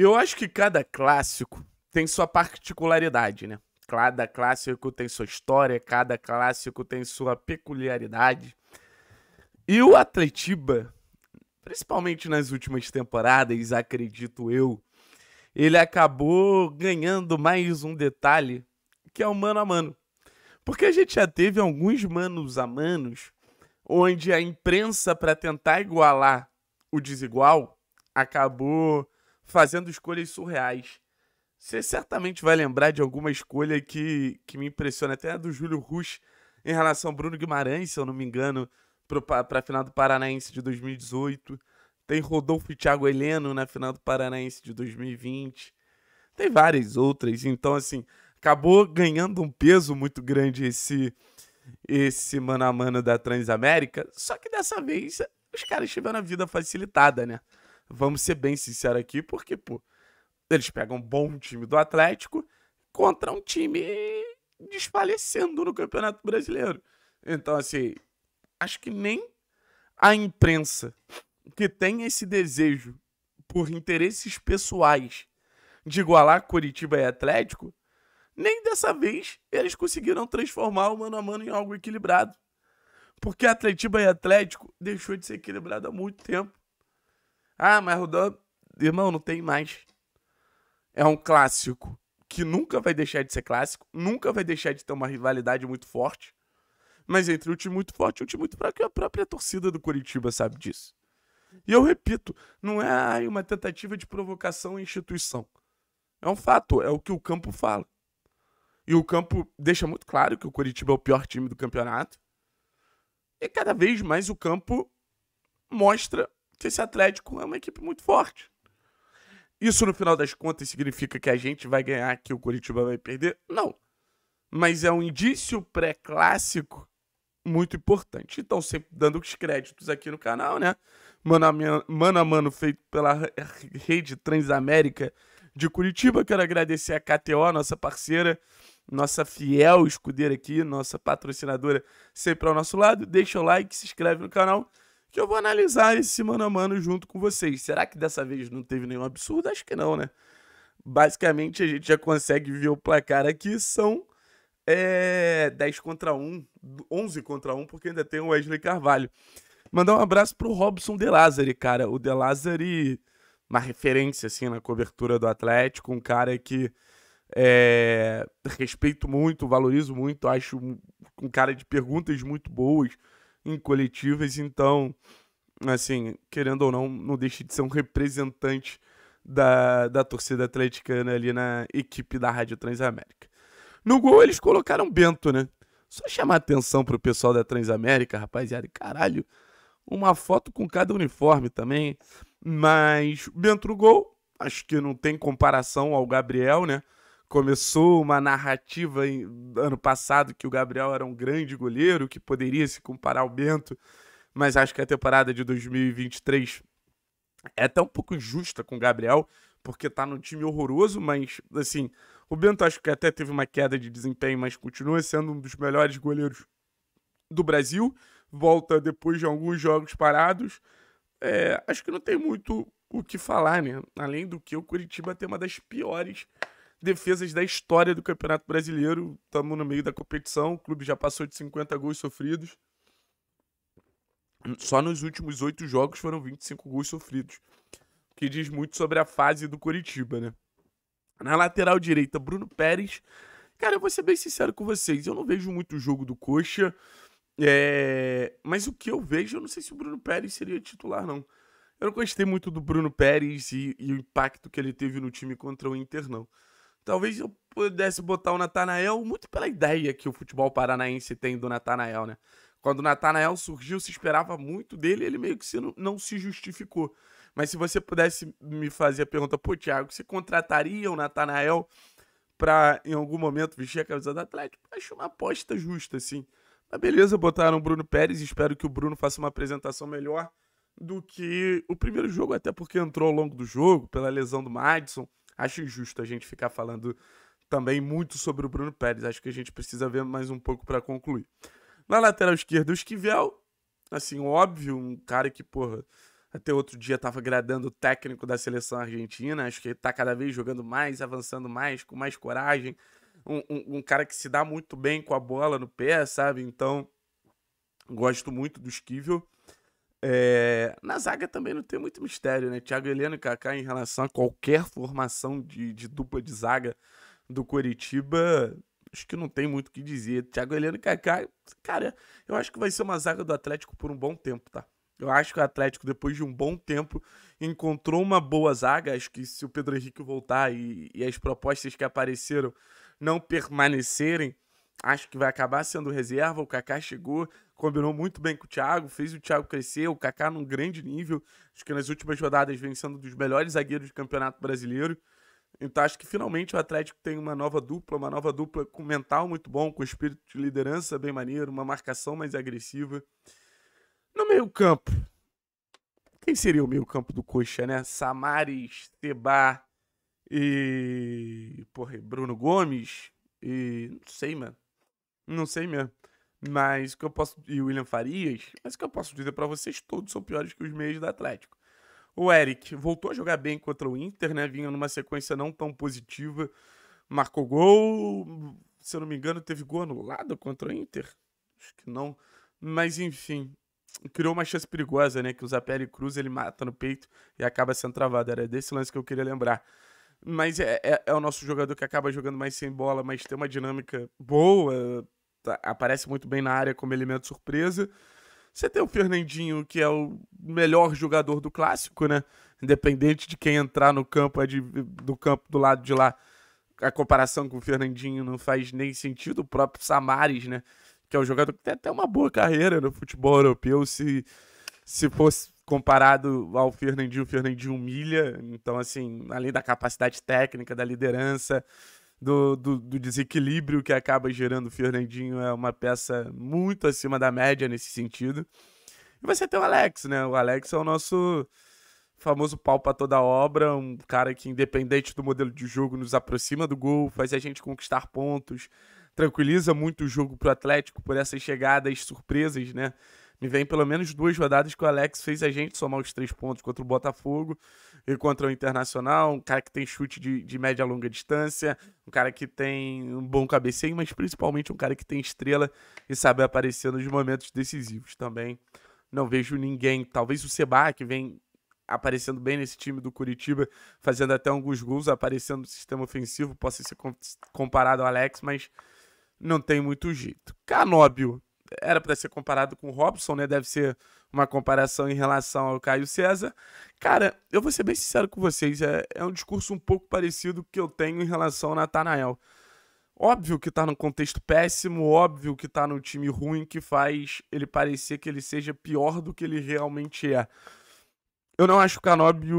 Eu acho que cada clássico tem sua particularidade, né? Cada clássico tem sua história, cada clássico tem sua peculiaridade. E o Atletiba, principalmente nas últimas temporadas, acredito eu, ele acabou ganhando mais um detalhe, que é o mano a mano. Porque a gente já teve alguns manos a manos onde a imprensa, para tentar igualar o desigual, acabou fazendo escolhas surreais. Você certamente vai lembrar de alguma escolha que, que me impressiona, até a do Júlio Rush em relação ao Bruno Guimarães, se eu não me engano, para a final do Paranaense de 2018. Tem Rodolfo e Thiago Heleno na final do Paranaense de 2020. Tem várias outras. Então, assim, acabou ganhando um peso muito grande esse, esse mano a mano da Transamérica. Só que dessa vez os caras tiveram a vida facilitada, né? Vamos ser bem sinceros aqui, porque, pô, eles pegam um bom time do Atlético contra um time desfalecendo no Campeonato Brasileiro. Então, assim, acho que nem a imprensa que tem esse desejo por interesses pessoais de igualar Curitiba e Atlético, nem dessa vez eles conseguiram transformar o mano a mano em algo equilibrado. Porque Atletiba e Atlético deixou de ser equilibrado há muito tempo. Ah, mas Rodó, irmão, não tem mais. É um clássico que nunca vai deixar de ser clássico, nunca vai deixar de ter uma rivalidade muito forte. Mas entre um time muito forte e um time muito fraco, é a própria torcida do Curitiba sabe disso. E eu repito, não é uma tentativa de provocação à instituição. É um fato, é o que o campo fala. E o campo deixa muito claro que o Curitiba é o pior time do campeonato. E cada vez mais o campo mostra que esse Atlético é uma equipe muito forte. Isso, no final das contas, significa que a gente vai ganhar, que o Curitiba vai perder? Não. Mas é um indício pré-clássico muito importante. Então, sempre dando os créditos aqui no canal, né? Mano a mano, mano feito pela Rede Transamérica de Curitiba. Quero agradecer a KTO, nossa parceira, nossa fiel escudeira aqui, nossa patrocinadora sempre ao nosso lado. Deixa o like, se inscreve no canal que eu vou analisar esse mano a mano junto com vocês. Será que dessa vez não teve nenhum absurdo? Acho que não, né? Basicamente, a gente já consegue ver o placar aqui, são é, 10 contra 1, 11 contra 1, porque ainda tem o Wesley Carvalho. Mandar um abraço pro Robson De Lázari, cara. O De Lázari, uma referência, assim, na cobertura do Atlético, um cara que é, respeito muito, valorizo muito, acho um cara de perguntas muito boas, em coletivas, então, assim, querendo ou não, não deixe de ser um representante da, da torcida atleticana ali na equipe da Rádio Transamérica. No gol eles colocaram Bento, né? Só chamar atenção pro pessoal da Transamérica, rapaziada, caralho, uma foto com cada uniforme também. Mas Bento no gol, acho que não tem comparação ao Gabriel, né? começou uma narrativa em, ano passado que o Gabriel era um grande goleiro, que poderia se comparar ao Bento, mas acho que a temporada de 2023 é até um pouco justa com o Gabriel, porque tá num time horroroso, mas assim, o Bento acho que até teve uma queda de desempenho, mas continua sendo um dos melhores goleiros do Brasil. Volta depois de alguns jogos parados. É, acho que não tem muito o que falar, né? Além do que o Curitiba tem uma das piores defesas da história do Campeonato Brasileiro. Estamos no meio da competição, o clube já passou de 50 gols sofridos. Só nos últimos oito jogos foram 25 gols sofridos, que diz muito sobre a fase do Curitiba, né? Na lateral direita, Bruno Pérez. Cara, eu vou ser bem sincero com vocês, eu não vejo muito jogo do Coxa, é... mas o que eu vejo, eu não sei se o Bruno Pérez seria titular, não. Eu não gostei muito do Bruno Pérez e, e o impacto que ele teve no time contra o Inter, não. Talvez eu pudesse botar o Natanael muito pela ideia que o futebol paranaense tem do Natanael, né? Quando o Natanael surgiu, se esperava muito dele, ele meio que se não, não, se justificou. Mas se você pudesse me fazer a pergunta, pô, Thiago, você contrataria o Natanael para em algum momento vestir a camisa do Atlético? Acho uma aposta justa, assim. Mas beleza, botaram o Bruno Pérez, espero que o Bruno faça uma apresentação melhor do que o primeiro jogo, até porque entrou ao longo do jogo, pela lesão do Madison acho injusto a gente ficar falando também muito sobre o Bruno Pérez. Acho que a gente precisa ver mais um pouco para concluir. Na lateral esquerda, o Esquivel, assim, óbvio, um cara que, porra, até outro dia estava agradando o técnico da seleção argentina. Acho que ele tá cada vez jogando mais, avançando mais, com mais coragem. Um, um, um cara que se dá muito bem com a bola no pé, sabe? Então, gosto muito do Esquivel. É, na zaga também não tem muito mistério, né? Thiago Heleno e Kaká em relação a qualquer formação de, de dupla de zaga do Coritiba, acho que não tem muito o que dizer. Thiago Heleno e Kaká, cara, eu acho que vai ser uma zaga do Atlético por um bom tempo, tá? Eu acho que o Atlético, depois de um bom tempo, encontrou uma boa zaga. Acho que se o Pedro Henrique voltar e, e as propostas que apareceram não permanecerem, acho que vai acabar sendo reserva. O Kaká chegou, combinou muito bem com o Thiago, fez o Thiago crescer, o Kaká num grande nível. Acho que nas últimas rodadas vem sendo um dos melhores zagueiros do Campeonato Brasileiro. Então acho que finalmente o Atlético tem uma nova dupla, uma nova dupla com mental muito bom, com espírito de liderança bem maneiro, uma marcação mais agressiva. No meio-campo, quem seria o meio-campo do Coxa, né? Samaris, Tebá e. Porra, Bruno Gomes e. Não sei, mano. Não sei mesmo. Mas o que eu posso. E o William Farias, mas o que eu posso dizer para vocês, todos são piores que os meios do Atlético. O Eric voltou a jogar bem contra o Inter, né? Vinha numa sequência não tão positiva. Marcou gol. Se eu não me engano, teve gol anulado contra o Inter. Acho que não. Mas enfim, criou uma chance perigosa, né? Que o Zapelli Cruz ele mata no peito e acaba sendo travado. Era desse lance que eu queria lembrar. Mas é, é, é, o nosso jogador que acaba jogando mais sem bola, mas tem uma dinâmica boa, tá, aparece muito bem na área como elemento surpresa. Você tem o Fernandinho, que é o melhor jogador do clássico, né? Independente de quem entrar no campo, é de, do campo do lado de lá. A comparação com o Fernandinho não faz nem sentido. O próprio Samares, né? Que é o jogador que tem até uma boa carreira no futebol europeu. Se, se fosse comparado ao Fernandinho, o Fernandinho humilha. Então, assim, além da capacidade técnica, da liderança, do, do, do, desequilíbrio que acaba gerando o Fernandinho é uma peça muito acima da média nesse sentido. E você tem o Alex, né? O Alex é o nosso famoso pau para toda obra, um cara que, independente do modelo de jogo, nos aproxima do gol, faz a gente conquistar pontos, tranquiliza muito o jogo pro Atlético por essas chegadas surpresas, né? Me vem pelo menos duas rodadas que o Alex fez a gente somar os três pontos contra o Botafogo e contra o Internacional. Um cara que tem chute de, de média a longa distância, um cara que tem um bom cabeceio, mas principalmente um cara que tem estrela e sabe aparecer nos momentos decisivos também. Não vejo ninguém. Talvez o Seba, que vem aparecendo bem nesse time do Curitiba, fazendo até alguns gols, aparecendo no sistema ofensivo, possa ser comparado ao Alex, mas não tem muito jeito. Canóbio era para ser comparado com o Robson, né? Deve ser uma comparação em relação ao Caio César. Cara, eu vou ser bem sincero com vocês, é, é um discurso um pouco parecido que eu tenho em relação ao Natanael. Óbvio que tá num contexto péssimo, óbvio que tá num time ruim que faz ele parecer que ele seja pior do que ele realmente é. Eu não acho o Canóbio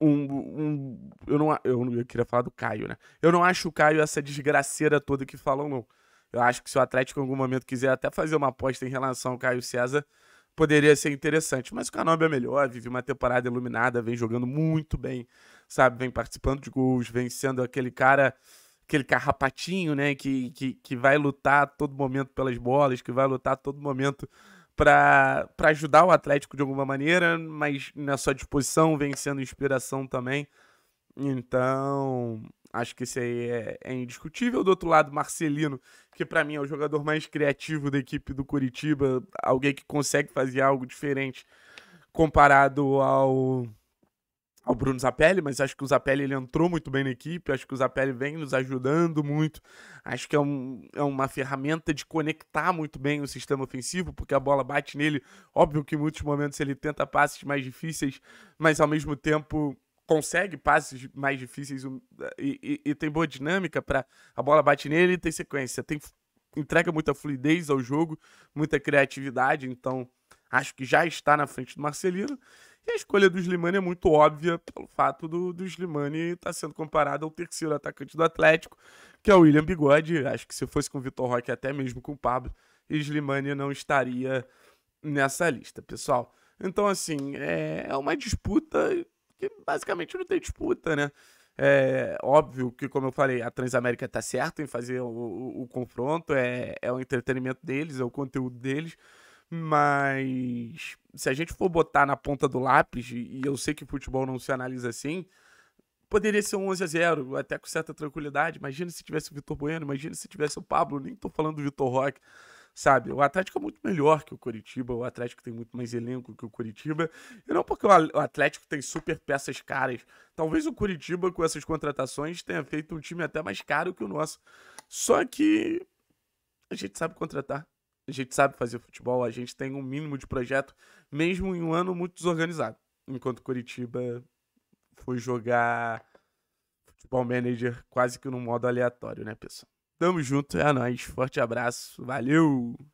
um, um, eu não eu, eu queria falar do Caio, né? Eu não acho o Caio essa desgraceira toda que falam não. Eu acho que se o Atlético em algum momento quiser até fazer uma aposta em relação ao Caio César, poderia ser interessante. Mas o Canobio é melhor, vive uma temporada iluminada, vem jogando muito bem, sabe? Vem participando de gols, vem sendo aquele cara, aquele carrapatinho, né? Que, que, que vai lutar a todo momento pelas bolas, que vai lutar a todo momento para ajudar o Atlético de alguma maneira, mas na sua disposição vem sendo inspiração também. Então, Acho que isso aí é, é indiscutível. Do outro lado, Marcelino, que para mim é o jogador mais criativo da equipe do Curitiba, alguém que consegue fazer algo diferente comparado ao ao Bruno Zapelli, mas acho que o Zapelli ele entrou muito bem na equipe, acho que o Zapelli vem nos ajudando muito, acho que é, um, é uma ferramenta de conectar muito bem o sistema ofensivo, porque a bola bate nele, óbvio que em muitos momentos ele tenta passes mais difíceis, mas ao mesmo tempo consegue passes mais difíceis e, e, e tem boa dinâmica para a bola bate nele e tem sequência. Tem, entrega muita fluidez ao jogo, muita criatividade, então acho que já está na frente do Marcelino. E a escolha do Slimani é muito óbvia pelo fato do, do Slimani estar tá sendo comparado ao terceiro atacante do Atlético, que é o William Bigode. Acho que se fosse com o Vitor Roque, até mesmo com o Pablo, Slimani não estaria nessa lista, pessoal. Então, assim, é, é uma disputa porque basicamente não tem disputa, né? É óbvio que, como eu falei, a Transamérica tá certa em fazer o, o, o confronto, é, é o entretenimento deles, é o conteúdo deles, mas se a gente for botar na ponta do lápis, e eu sei que futebol não se analisa assim, poderia ser um 11 a 0 até com certa tranquilidade. Imagina se tivesse o Vitor Bueno, imagina se tivesse o Pablo, nem tô falando do Vitor Roque sabe? O Atlético é muito melhor que o Coritiba, o Atlético tem muito mais elenco que o Coritiba, e não porque o Atlético tem super peças caras. Talvez o Coritiba, com essas contratações, tenha feito um time até mais caro que o nosso. Só que a gente sabe contratar, a gente sabe fazer futebol, a gente tem um mínimo de projeto, mesmo em um ano muito desorganizado. Enquanto o Coritiba foi jogar futebol manager quase que num modo aleatório, né, pessoal? Tamo junto, é nóis. Forte abraço, valeu!